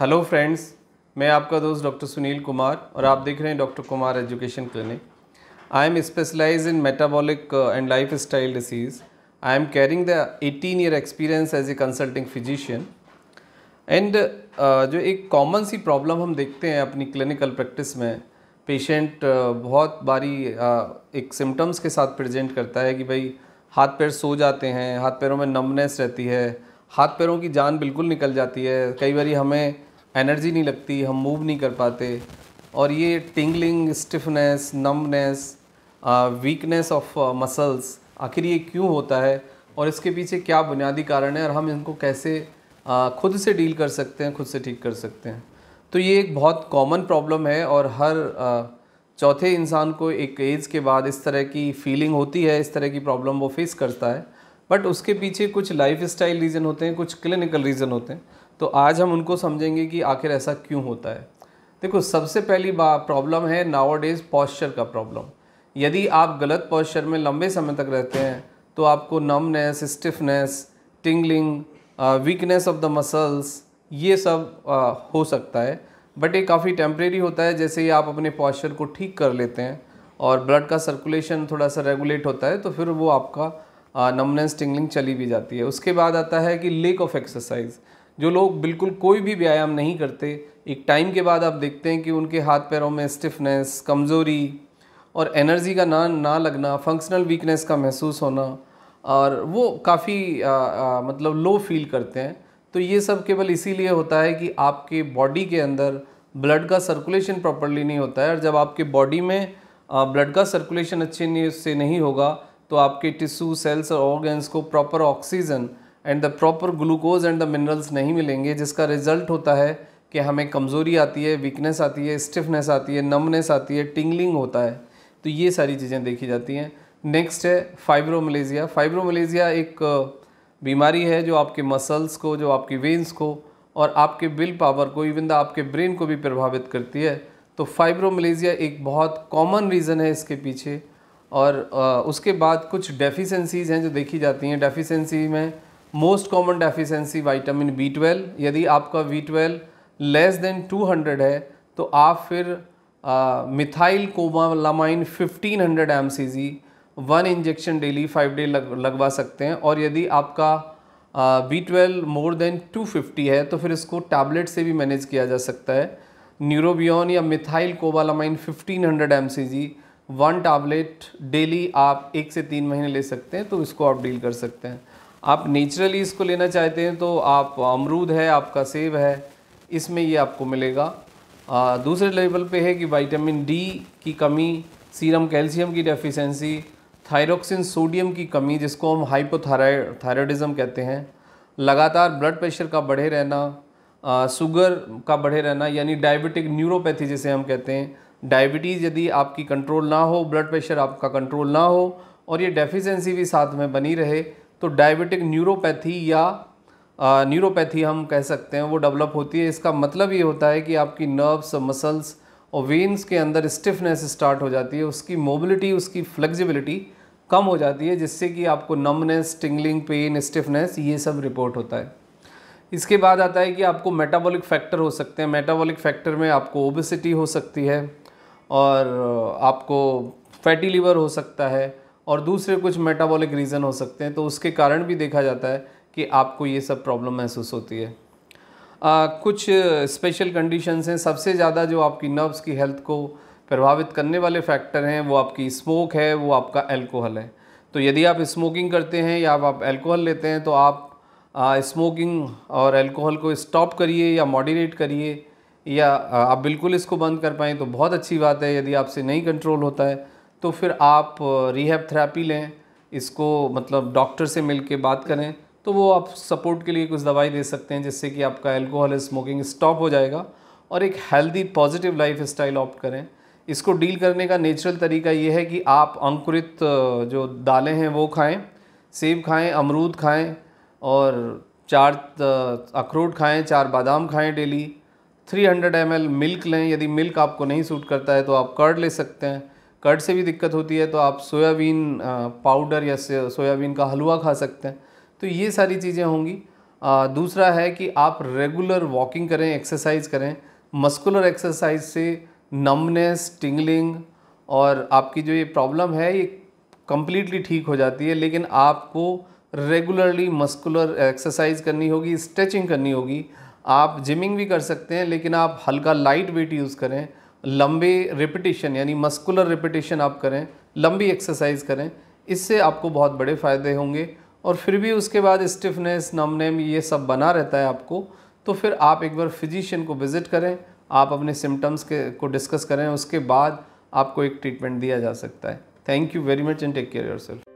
hello friends मैं आपका दोस्त डॉक्टर सुनील कुमार और आप देख रहे हैं doctor Kumar education clinic I am specialise in metabolic and life style disease I am caring the 18 year experience as a consulting physician and जो एक कॉमन सी प्रॉब्लम हम देखते हैं अपनी क्लिनिकल प्रैक्टिस में पेशेंट uh, बहुत बारी uh, एक सिम्टम्स के साथ प्रेजेंट करता है कि भाई हाथ पैर सो जाते हैं हाथ पैरों में नमनेस रहती है हाथ पैरों की जान बिल्कुल निकल जाती है कई बार हमें एनर्जी नहीं लगती हम मूव नहीं कर पाते और ये tingling stiffness numbness weakness of muscles आखिर ये क्यों होता है और इसके पीछे क्या बुनियादी कारण है और हम इनको कैसे खुद से डील कर सकते हैं खुद से ठीक कर सकते हैं तो ये एक बहुत कॉमन प्रॉब्लम है और हर चौथे इंसान को एक एज के बाद इस तरह की फीलिंग होती है इस तरह की प्रॉब्लम वो फेस करता है बट उसके पीछे कुछ लाइफ स्टाइल रीज़न होते हैं कुछ क्लिनिकल रीज़न होते हैं तो आज हम उनको समझेंगे कि आखिर ऐसा क्यों होता है देखो सबसे पहली बात प्रॉब्लम है नाव डेज पॉस्चर का प्रॉब्लम यदि आप गलत पॉस्चर में लंबे समय तक रहते हैं तो आपको numbness stiffness tingling weakness of the muscles ये सब आ, हो सकता है बट ये काफ़ी टेम्प्रेरी होता है जैसे ही आप अपने पॉस्चर को ठीक कर लेते हैं और ब्लड का सर्कुलेशन थोड़ा सा रेगुलेट होता है तो फिर वो आपका नमनेस टिंगलिंग चली भी जाती है उसके बाद आता है कि लेक ऑफ एक्सरसाइज जो लोग बिल्कुल कोई भी व्यायाम नहीं करते एक टाइम के बाद आप देखते हैं कि उनके हाथ पैरों में स्टिफनेस कमज़ोरी और एनर्जी का ना ना लगना फंक्शनल वीकनेस का महसूस होना और वो काफ़ी मतलब लो फील करते हैं तो ये सब केवल इसीलिए होता है कि आपके बॉडी के अंदर ब्लड का सर्कुलेशन प्रॉपरली नहीं होता है और जब आपके बॉडी में ब्लड का सर्कुलेशन अच्छे से नहीं होगा तो आपके टिश्यू सेल्स और ऑर्गेंस को proper oxygen and the proper glucose and the minerals नहीं मिलेंगे जिसका रिजल्ट होता है कि हमें कमज़ोरी आती है वीकनेस आती है स्टिफनेस आती है नमनेस आती है टिंगलिंग होता है तो ये सारी चीज़ें देखी जाती हैं नेक्स्ट है फाइब्रोमलेजिया फाइब्रोमलेजिया एक बीमारी है जो आपके मसल्स को जो आपकी वेंस को और आपके विल पावर को इवन द आपके ब्रेन को भी प्रभावित करती है तो फाइब्रोमलेजिया एक बहुत कॉमन रीज़न है इसके पीछे और उसके बाद कुछ डेफिशेंसीज़ हैं जो देखी जाती हैं डेफिशेंसी में most common deficiency vitamin B twelve यदि आपका बी ट्वेल्व लेस देन 200 है तो आप फिर methyl cobalamin 1500 hundred M C G one injection daily five day लग, लगवा सकते हैं और यदि आपका बी ट्वेल्व मोर देन 250 है तो फिर इसको टैबलेट से भी मैनेज किया जा सकता है न्यूरोबियन या methyl cobalamin 1500 hundred M C G one tablet daily आप एक से तीन महीने ले सकते हैं तो इसको आप डील कर सकते हैं आप नेचुरली इसको लेना चाहते हैं तो आप अमरूद है आपका सेब है इसमें ये आपको मिलेगा आ, दूसरे लेवल पे है कि विटामिन डी की कमी सीरम कैल्शियम की डेफिशिएंसी थायरोक्सिन सोडियम की कमी जिसको हम हाइपोथायरॉयडिज़म कहते हैं लगातार ब्लड प्रेशर का बढ़े रहना आ, शुगर का बढ़े रहना यानी डायबिटिक न्यूरोपैथी जिसे हम कहते हैं डायबिटीज़ यदि आपकी कंट्रोल ना हो ब्लड प्रेशर आपका कंट्रोल ना हो और ये डेफिशिएंसी भी साथ में बनी रहे तो डायबिटिक न्यूरोपैथी या न्यूरोपैथी हम कह सकते हैं वो डेवलप होती है इसका मतलब ये होता है कि आपकी नर्व्स मसल्स और वेन्स के अंदर स्टिफनेस स्टार्ट हो जाती है उसकी मोबिलिटी उसकी फ्लेक्सिबिलिटी कम हो जाती है जिससे कि आपको नमनेस टिंगलिंग पेन स्टिफनेस ये सब रिपोर्ट होता है इसके बाद आता है कि आपको मेटाबॉलिक फैक्टर हो सकते हैं मेटाबॉलिक फैक्टर में आपको ओबेसिटी हो सकती है और आपको फैटी लीवर हो सकता है और दूसरे कुछ मेटाबॉलिक रीज़न हो सकते हैं तो उसके कारण भी देखा जाता है कि आपको ये सब प्रॉब्लम महसूस होती है आ, कुछ स्पेशल कंडीशंस हैं सबसे ज़्यादा जो आपकी नर्व्स की हेल्थ को प्रभावित करने वाले फैक्टर हैं वो आपकी स्मोक है वो आपका एल्कोहल है तो यदि आप स्मोकिंग करते हैं या आप एल्कोहल लेते हैं तो आप स्मोकिंग और एल्कोहल को स्टॉप करिए या मॉडरेट करिए या आप बिल्कुल इसको बंद कर पाएँ तो बहुत अच्छी बात है यदि आपसे नहीं कंट्रोल होता है तो फिर आप रिहैब थेरेपी लें इसको मतलब डॉक्टर से मिल के बात करें तो वो आप सपोर्ट के लिए कुछ दवाई दे सकते हैं जिससे कि आपका एल्कोहल स्मोकिंग स्टॉप हो जाएगा और एक healthy positive life style opt करें इसको डील करने का नेचुरल तरीका ये है कि आप अंकुरित जो दालें हैं वो खाएं सेब खाएं अमरूद खाएं और चार अखरोट खाएं चार बादाम खाएं डेली 300 हंड्रेड मिल्क लें यदि मिल्क आपको नहीं सूट करता है तो आप कर्ड ले सकते हैं कट से भी दिक्कत होती है तो आप सोयाबीन पाउडर या सोयाबीन का हलवा खा सकते हैं तो ये सारी चीज़ें होंगी दूसरा है कि आप रेगुलर वॉकिंग करें एक्सरसाइज करें मस्कुलर एक्सरसाइज से नमनेस टिंगलिंग और आपकी जो ये प्रॉब्लम है ये कम्प्लीटली ठीक हो जाती है लेकिन आपको रेगुलरली मस्कुलर एक्सरसाइज करनी होगी स्ट्रेचिंग करनी होगी आप जिमिंग भी कर सकते हैं लेकिन आप हल्का लाइट वेट यूज़ करें लंबे रिपीटेशन यानी मस्कुलर रिपीटेशन आप करें लंबी एक्सरसाइज करें इससे आपको बहुत बड़े फ़ायदे होंगे और फिर भी उसके बाद स्टिफनेस नमनेम ये सब बना रहता है आपको तो फिर आप एक बार फिजिशियन को विज़िट करें आप अपने सिम्टम्स के को डिस्कस करें उसके बाद आपको एक ट्रीटमेंट दिया जा सकता है thank you very much and take care your self